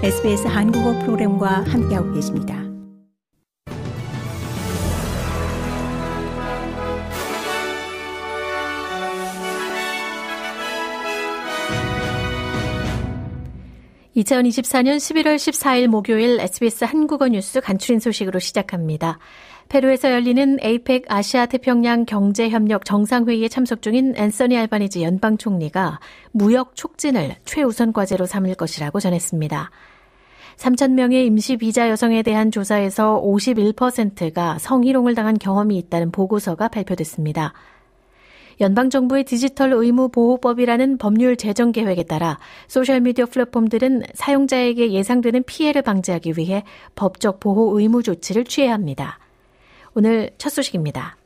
SBS 한국어 프로그램과 함께하고 계십니다. (2024년 11월 14일) 목요일 SBS 한국어 뉴스 간추린 소식으로 시작합니다. 페루에서 열리는 에이펙 아시아 태평양 경제협력 정상회의에 참석 중인 앤서니 알바니지 연방 총리가 무역 촉진을 최우선 과제로 삼을 것이라고 전했습니다. 3천 명의 임시 비자 여성에 대한 조사에서 51%가 성희롱을 당한 경험이 있다는 보고서가 발표됐습니다. 연방정부의 디지털 의무 보호법이라는 법률 제정 계획에 따라 소셜미디어 플랫폼들은 사용자에게 예상되는 피해를 방지하기 위해 법적 보호 의무 조치를 취해야 합니다. 오늘 첫 소식입니다.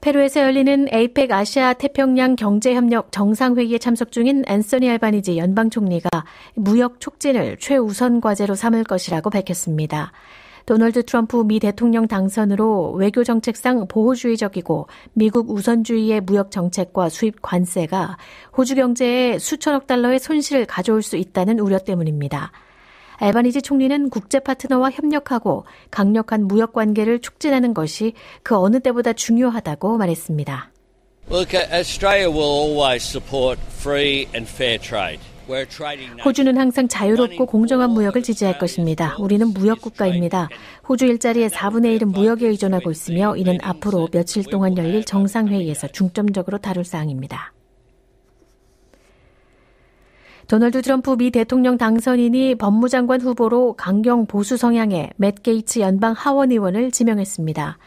페루에서 열리는 에이펙 아시아 태평양 경제협력 정상회의에 참석 중인 앤서니 알바니지 연방총리가 무역 촉진을 최우선 과제로 삼을 것이라고 밝혔습니다. 도널드 트럼프 미 대통령 당선으로 외교 정책상 보호주의적이고 미국 우선주의의 무역 정책과 수입 관세가 호주 경제에 수천억 달러의 손실을 가져올 수 있다는 우려 때문입니다. 알바니지 총리는 국제 파트너와 협력하고 강력한 무역 관계를 촉진하는 것이 그 어느 때보다 중요하다고 말했습니다. Look, Australia will always support free and fair trade. 호주는 항상 자유롭고 공정한 무역을 지지할 것입니다. 우리는 무역 국가입니다. 호주 일자리의 4분의 1은 무역에 의존하고 있으며 이는 앞으로 며칠 동안 열릴 정상회의에서 중점적으로 다룰 사항입니다. 도널드 트럼프 미 대통령 당선인이 법무장관 후보로 강경 보수 성향의 맷 게이츠 연방 하원 의원을 지명했습니다.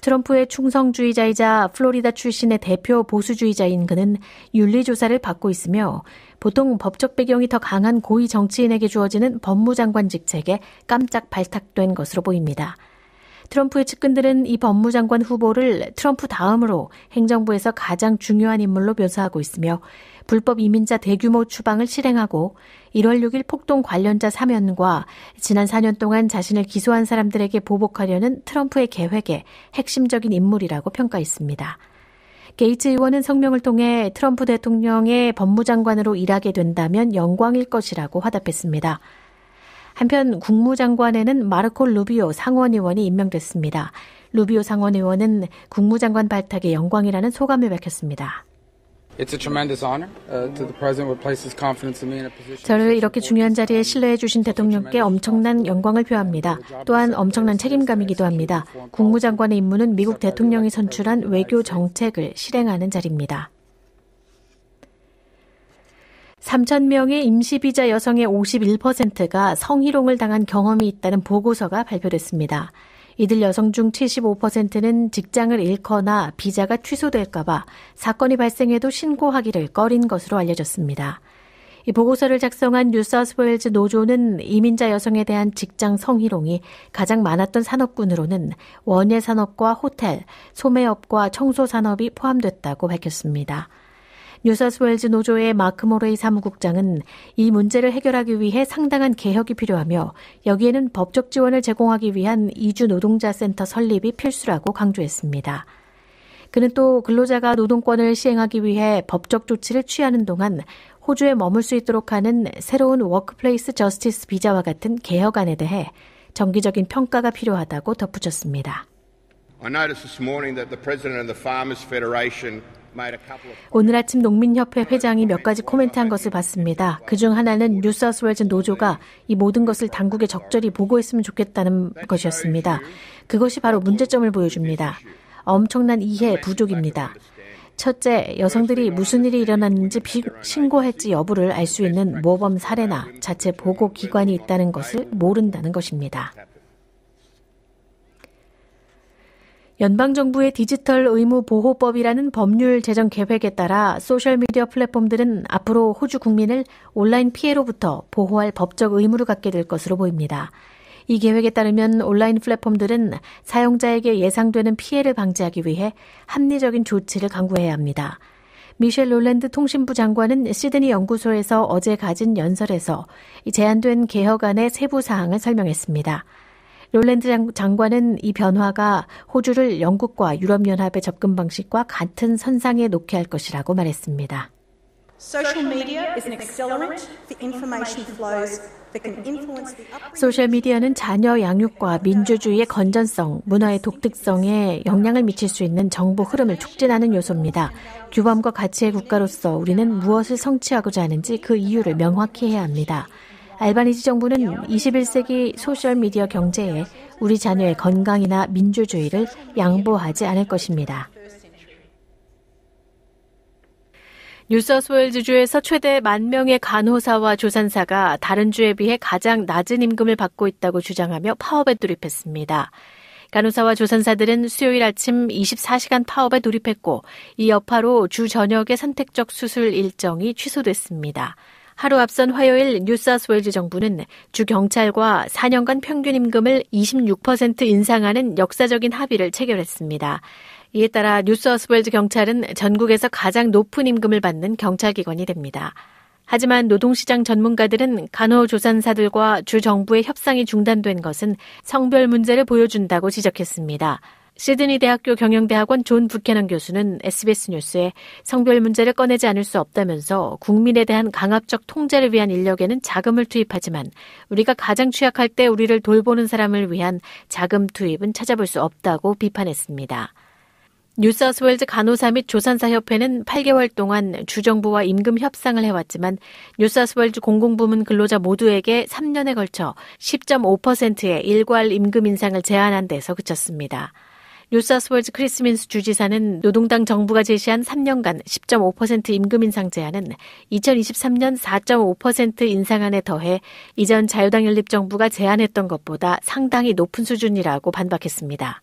트럼프의 충성주의자이자 플로리다 출신의 대표 보수주의자인 그는 윤리조사를 받고 있으며 보통 법적 배경이 더 강한 고위 정치인에게 주어지는 법무장관 직책에 깜짝 발탁된 것으로 보입니다. 트럼프의 측근들은 이 법무장관 후보를 트럼프 다음으로 행정부에서 가장 중요한 인물로 묘사하고 있으며 불법 이민자 대규모 추방을 실행하고 1월 6일 폭동 관련자 사면과 지난 4년 동안 자신을 기소한 사람들에게 보복하려는 트럼프의 계획의 핵심적인 인물이라고 평가했습니다. 게이츠 의원은 성명을 통해 트럼프 대통령의 법무장관으로 일하게 된다면 영광일 것이라고 화답했습니다. 한편 국무장관에는 마르코 루비오 상원의원이 임명됐습니다. 루비오 상원의원은 국무장관 발탁의 영광이라는 소감을 밝혔습니다. Uh, 저를 이렇게 중요한 자리에 신뢰해 주신 대통령께 엄청난 영광을 표합니다. 또한 엄청난 책임감이기도 합니다. 국무장관의 임무는 미국 대통령이 선출한 외교 정책을 실행하는 자리입니다. 3천 명의 임시비자 여성의 51%가 성희롱을 당한 경험이 있다는 보고서가 발표됐습니다. 이들 여성 중 75%는 직장을 잃거나 비자가 취소될까봐 사건이 발생해도 신고하기를 꺼린 것으로 알려졌습니다. 이 보고서를 작성한 뉴사우스웨일즈 노조는 이민자 여성에 대한 직장 성희롱이 가장 많았던 산업군으로는 원예 산업과 호텔, 소매업과 청소 산업이 포함됐다고 밝혔습니다. 뉴사스웰즈 노조의 마크 모레이 사무국장은 이 문제를 해결하기 위해 상당한 개혁이 필요하며 여기에는 법적 지원을 제공하기 위한 이주 노동자 센터 설립이 필수라고 강조했습니다. 그는 또 근로자가 노동권을 시행하기 위해 법적 조치를 취하는 동안 호주에 머물 수 있도록 하는 새로운 워크플레이스 저스티스 비자와 같은 개혁안에 대해 정기적인 평가가 필요하다고 덧붙였습니다. I noticed this morning that the president of the Farmers Federation 오늘 아침 농민협회 회장이 몇 가지 코멘트한 것을 봤습니다. 그 중 하나는 뉴사우스웨일즈 노조가 이 모든 것을 당국에 적절히 보고했으면 좋겠다는 것이었습니다. 그것이 바로 문제점을 보여줍니다. 엄청난 이해 부족입니다. 첫째, 여성들이 무슨 일이 일어났는지 비, 신고할지 여부를 알 수 있는 모범 사례나 자체 보고 기관이 있다는 것을 모른다는 것입니다. 연방정부의 디지털 의무 보호법이라는 법률 제정 계획에 따라 소셜미디어 플랫폼들은 앞으로 호주 국민을 온라인 피해로부터 보호할 법적 의무를 갖게 될 것으로 보입니다. 이 계획에 따르면 온라인 플랫폼들은 사용자에게 예상되는 피해를 방지하기 위해 합리적인 조치를 강구해야 합니다. 미셸 롤랜드 통신부 장관은 시드니 연구소에서 어제 가진 연설에서 제안된 개혁안의 세부 사항을 설명했습니다. 롤랜드 장관은 이 변화가 호주를 영국과 유럽연합의 접근 방식과 같은 선상에 놓게 할 것이라고 말했습니다. 소셜 미디어는 자녀 양육과 민주주의의 건전성, 문화의 독특성에 영향을 미칠 수 있는 정보 흐름을 촉진하는 요소입니다. 규범과 가치의 국가로서 우리는 무엇을 성취하고자 하는지 그 이유를 명확히 해야 합니다. 알바니지 정부는 21세기 소셜미디어 경제에 우리 자녀의 건강이나 민주주의를 양보하지 않을 것입니다. 뉴사스웨일즈주에서 최대 만 명의 간호사와 조산사가 다른 주에 비해 가장 낮은 임금을 받고 있다고 주장하며 파업에 돌입했습니다. 간호사와 조산사들은 수요일 아침 24시간 파업에 돌입했고 이 여파로 주저녁에 선택적 수술 일정이 취소됐습니다. 하루 앞선 화요일 뉴사스웨일즈 정부는 주 경찰과 4년간 평균 임금을 26% 인상하는 역사적인 합의를 체결했습니다. 이에 따라 뉴스어스웨일즈 경찰은 전국에서 가장 높은 임금을 받는 경찰기관이 됩니다. 하지만 노동시장 전문가들은 간호조산사들과 주 정부의 협상이 중단된 것은 성별 문제를 보여준다고 지적했습니다. 시드니 대학교 경영대학원 존 부캐넌 교수는 SBS 뉴스에 성별 문제를 꺼내지 않을 수 없다면서 국민에 대한 강압적 통제를 위한 인력에는 자금을 투입하지만 우리가 가장 취약할 때 우리를 돌보는 사람을 위한 자금 투입은 찾아볼 수 없다고 비판했습니다. 뉴사우스웨즈 간호사 및 조산사 협회는 8개월 동안 주정부와 임금 협상을 해왔지만 뉴사우스웨즈 공공부문 근로자 모두에게 3년에 걸쳐 10.5%의 일괄 임금 인상을 제안한 데서 그쳤습니다. 뉴사스월즈 크리스민스 주지사는 노동당 정부가 제시한 3년간 10.5% 임금 인상 제한은 2023년 4.5% 인상안에 더해 이전 자유당 연립 정부가 제안했던 것보다 상당히 높은 수준이라고 반박했습니다.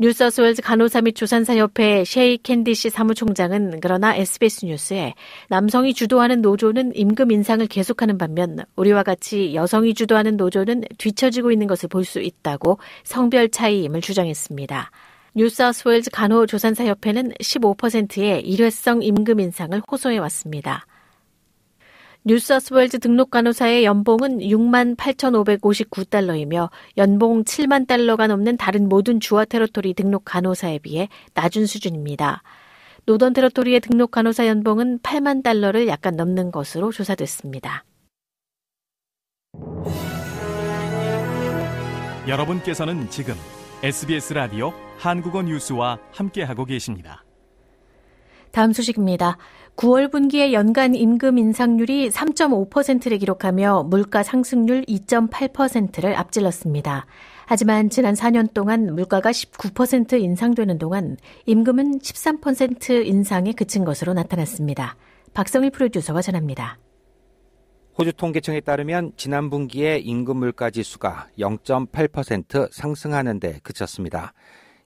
뉴사스웨즈 간호사 및 조산사협회 셰이 캔디시 사무총장은 그러나 SBS 뉴스에 남성이 주도하는 노조는 임금 인상을 계속하는 반면 우리와 같이 여성이 주도하는 노조는 뒤처지고 있는 것을 볼 수 있다고 성별 차이임을 주장했습니다. 뉴사스웨즈 간호조산사협회는 15%의 일회성 임금 인상을 호소해 왔습니다. 뉴사스웰즈 등록 간호사의 연봉은 6만 8,559달러이며 연봉 7만 달러가 넘는 다른 모든 주와 테러토리 등록 간호사에 비해 낮은 수준입니다. 노던 테러토리의 등록 간호사 연봉은 8만 달러를 약간 넘는 것으로 조사됐습니다. 여러분께서는 지금 SBS 라디오 한국어 뉴스와 함께하고 계십니다. 다음 소식입니다. 9월 분기의 연간 임금 인상률이 3.5%를 기록하며 물가 상승률 2.8%를 앞질렀습니다. 하지만 지난 4년 동안 물가가 19% 인상되는 동안 임금은 13% 인상에 그친 것으로 나타났습니다. 박성일 프로듀서가 전합니다. 호주 통계청에 따르면 지난 분기에 임금 물가 지수가 0.8% 상승하는 데 그쳤습니다.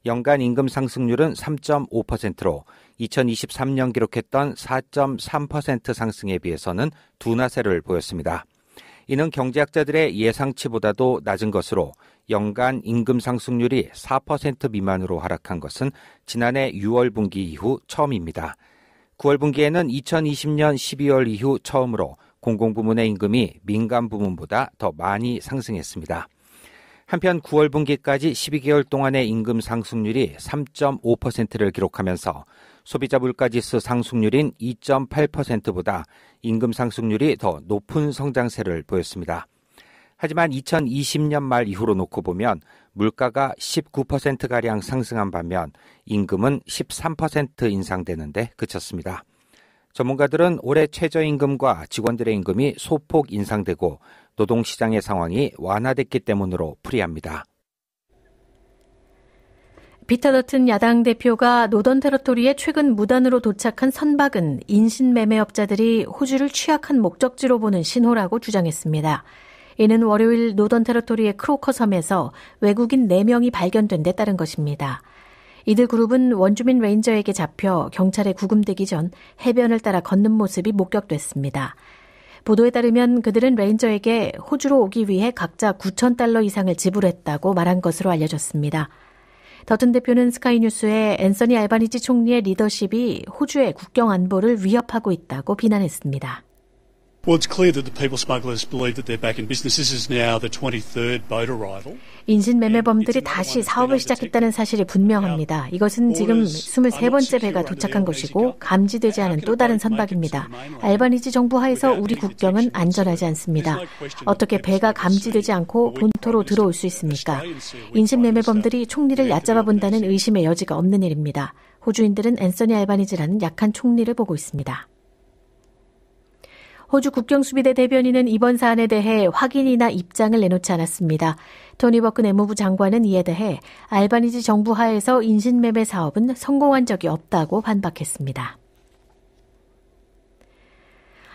연간 임금 상승률은 3.5%로 2023년 기록했던 4.3% 상승에 비해서는 둔화세를 보였습니다. 이는 경제학자들의 예상치보다도 낮은 것으로 연간 임금 상승률이 4% 미만으로 하락한 것은 지난해 6월 분기 이후 처음입니다. 9월 분기에는 2020년 12월 이후 처음으로 공공부문의 임금이 민간 부문보다 더 많이 상승했습니다. 한편 9월 분기까지 12개월 동안의 임금 상승률이 3.5%를 기록하면서 소비자 물가지수 상승률인 2.8%보다 임금 상승률이 더 높은 성장세를 보였습니다. 하지만 2020년 말 이후로 놓고 보면 물가가 19%가량 상승한 반면 임금은 13% 인상되는데 그쳤습니다. 전문가들은 올해 최저임금과 직원들의 임금이 소폭 인상되고 노동시장의 상황이 완화됐기 때문으로 풀이합니다. 비타 더튼 야당 대표가 노던 테러토리에 최근 무단으로 도착한 선박은 인신매매업자들이 호주를 취약한 목적지로 보는 신호라고 주장했습니다. 이는 월요일 노던 테러토리의 크로커 섬에서 외국인 4명이 발견된 데 따른 것입니다. 이들 그룹은 원주민 레인저에게 잡혀 경찰에 구금되기 전 해변을 따라 걷는 모습이 목격됐습니다. 보도에 따르면 그들은 레인저에게 호주로 오기 위해 각자 9천 달러 이상을 지불했다고 말한 것으로 알려졌습니다. 더튼 대표는 스카이뉴스에 앤서니 알바니지 총리의 리더십이 호주의 국경 안보를 위협하고 있다고 비난했습니다. 인신매매범들이 다시 사업을 시작했다는 사실이 분명합니다. 이것은 지금 23번째 배가 도착한 것이고 감지되지 않은 또 다른 선박입니다. 알바니지 정부 하에서 우리 국경은 안전하지 않습니다. 어떻게 배가 감지되지 않고 본토로 들어올 수 있습니까? 인신매매범들이 총리를 얕잡아 본다는 의심의 여지가 없는 일입니다. 호주인들은 앤서니 알바니지라는 약한 총리를 보고 있습니다. 호주 국경수비대 대변인은 이번 사안에 대해 확인이나 입장을 내놓지 않았습니다. 토니 버크 내무부 장관은 이에 대해 알바니지 정부 하에서 인신매매 사업은 성공한 적이 없다고 반박했습니다.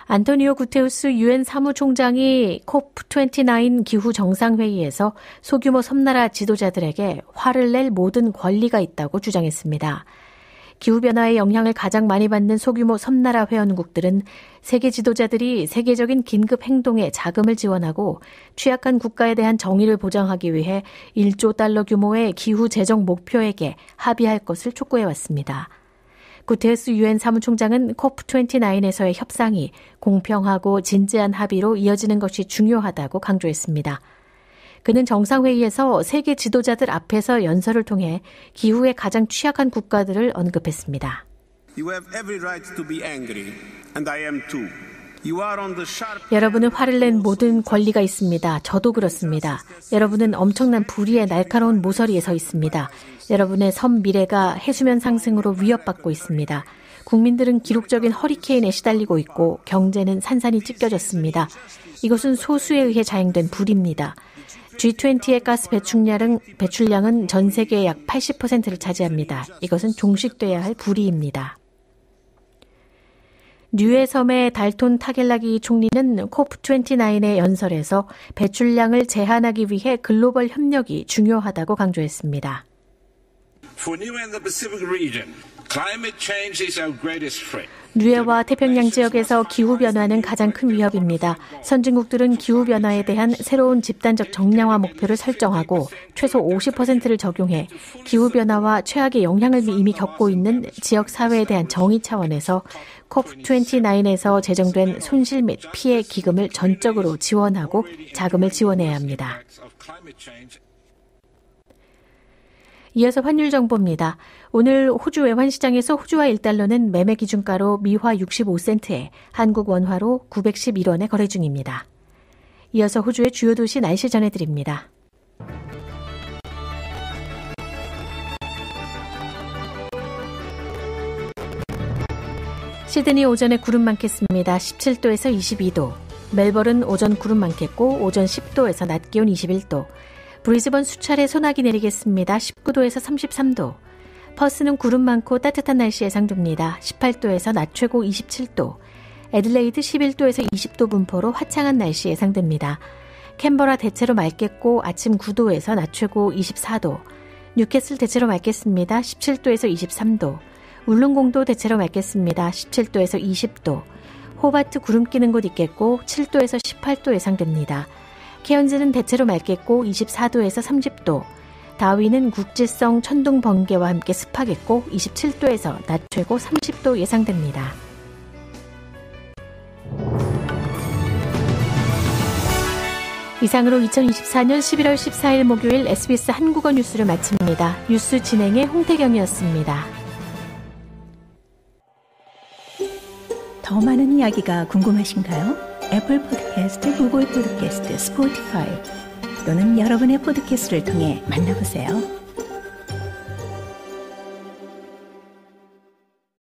안토니오 구테우스 유엔 사무총장이 코프29 기후 정상회의에서 소규모 섬나라 지도자들에게 화를 낼 모든 권리가 있다고 주장했습니다. 기후변화의 영향을 가장 많이 받는 소규모 섬나라 회원국들은 세계 지도자들이 세계적인 긴급 행동에 자금을 지원하고 취약한 국가에 대한 정의를 보장하기 위해 1조 달러 규모의 기후 재정 목표에게 합의할 것을 촉구해 왔습니다. 구테스 유엔 사무총장은 코프29에서의 협상이 공평하고 진지한 합의로 이어지는 것이 중요하다고 강조했습니다. 그는 정상회의에서 세계 지도자들 앞에서 연설을 통해 기후에 가장 취약한 국가들을 언급했습니다. 여러분은 화를 낸 모든 권리가 있습니다. 저도 그렇습니다. 여러분은 엄청난 불의의 날카로운 모서리에 서 있습니다. 여러분의 섬 미래가 해수면 상승으로 위협받고 있습니다. 국민들은 기록적인 허리케인에 시달리고 있고 경제는 산산이 찢겨졌습니다. 이것은 소수에 의해 자행된 불입니다. G20의 가스 배출량은, 배출량은 전 세계의 약 80%를 차지합니다. 이것은 종식돼야 할 불이입니다. 뉴의 섬의 달톤 타겔라기 총리는 코프29의 연설에서 배출량을 제한하기 위해 글로벌 협력이 중요하다고 강조했습니다. 뉴에와 태평양 지역에서 기후변화는 가장 큰 위협입니다. 선진국들은 기후변화에 대한 새로운 집단적 정량화 목표를 설정하고 최소 50%를 적용해 기후변화와 최악의 영향을 이미 겪고 있는 지역 사회에 대한 정의 차원에서 COP29에서 제정된 손실 및 피해 기금을 전적으로 지원하고 자금을 지원해야 합니다. 이어서 환율 정보입니다. 오늘 호주 외환 시장에서 호주화 1달러는 매매 기준가로 미화 65센트에 한국 원화로 911원에 거래 중입니다. 이어서 호주의 주요 도시 날씨 전해드립니다. 시드니 오전에 구름 많겠습니다. 17도에서 22도. 멜버른 오전 구름 많겠고 오전 10도에서 낮 기온 21도. 브리즈번 수차례 소나기 내리겠습니다. 19도에서 33도. 퍼스는 구름 많고 따뜻한 날씨 예상됩니다. 18도에서 낮 최고 27도. 애들레이드 11도에서 20도 분포로 화창한 날씨 예상됩니다. 캔버라 대체로 맑겠고 아침 9도에서 낮 최고 24도. 뉴캐슬 대체로 맑겠습니다. 17도에서 23도. 울릉공도 대체로 맑겠습니다. 17도에서 20도. 호바트 구름 끼는 곳 있겠고 7도에서 18도 예상됩니다. 케언즈는 대체로 맑겠고 24도에서 30도, 다윈은 국지성 천둥 번개와 함께 습하겠고 27도에서 낮 최고 30도 예상됩니다. 이상으로 2024년 11월 14일 목요일 SBS 한국어 뉴스를 마칩니다. 뉴스 진행의 홍태경이었습니다. 더 많은 이야기가 궁금하신가요? 애플 포드캐스트, 구글 포드캐스트, 스포티파이 또는 여러분의 포드캐스트를 통해 만나보세요.